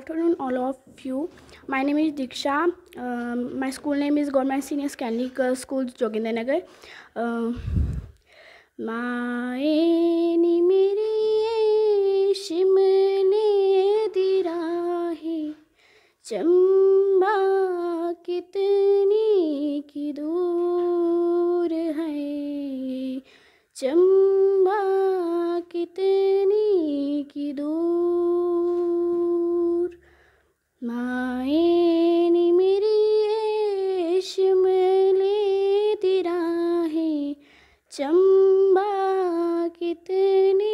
afternoon all of you my name is diksha uh, my school name is government senior scandic girls school jogindranagar uh, माए ने मेरे shimne dirahi chamba kitni ki dur hai chamba kitni ki dur माए ने मेरी ये शिमले तिरा है चंबा कितने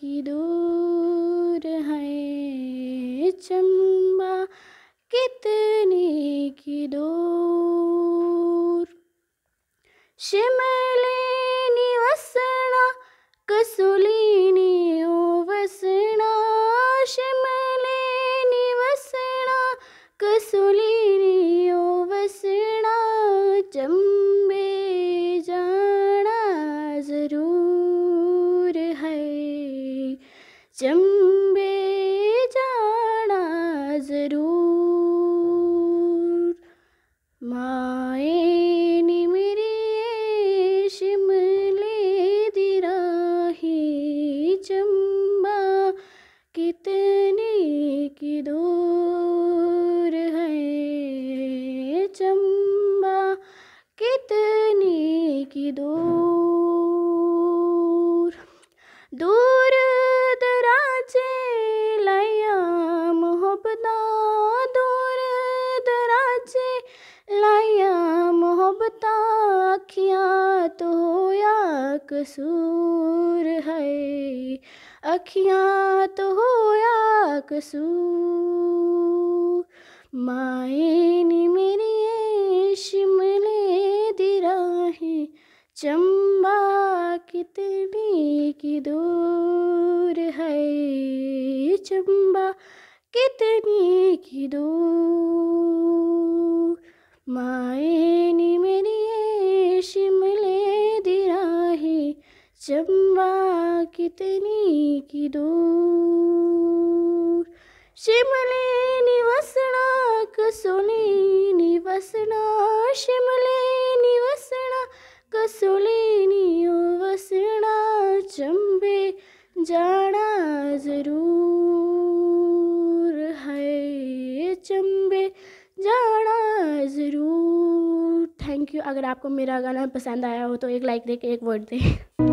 की दूर है चंबा कितने की दूर शिमले चंबे जाना ज़रूर माए ने मेरी शिमले दिरा ही चंबा कितनी की दूर है चंबा कितनी की दूर दूर तो कसूर है अखियाँ तो होया कसूर माए ने मेरी शिमले शिमले है चंबा कितनी की दूर है चंबा कितनी चंबा कितनी की दूर शिमले निवसना कसोली निवसना शिमले निवसना कसोले निवसना चंबे जाना ज़रूर है चंबे जाना ज़रूर थैंक यू अगर आपको मेरा गाना पसंद आया हो तो एक लाइक दे के एक वर्ड दे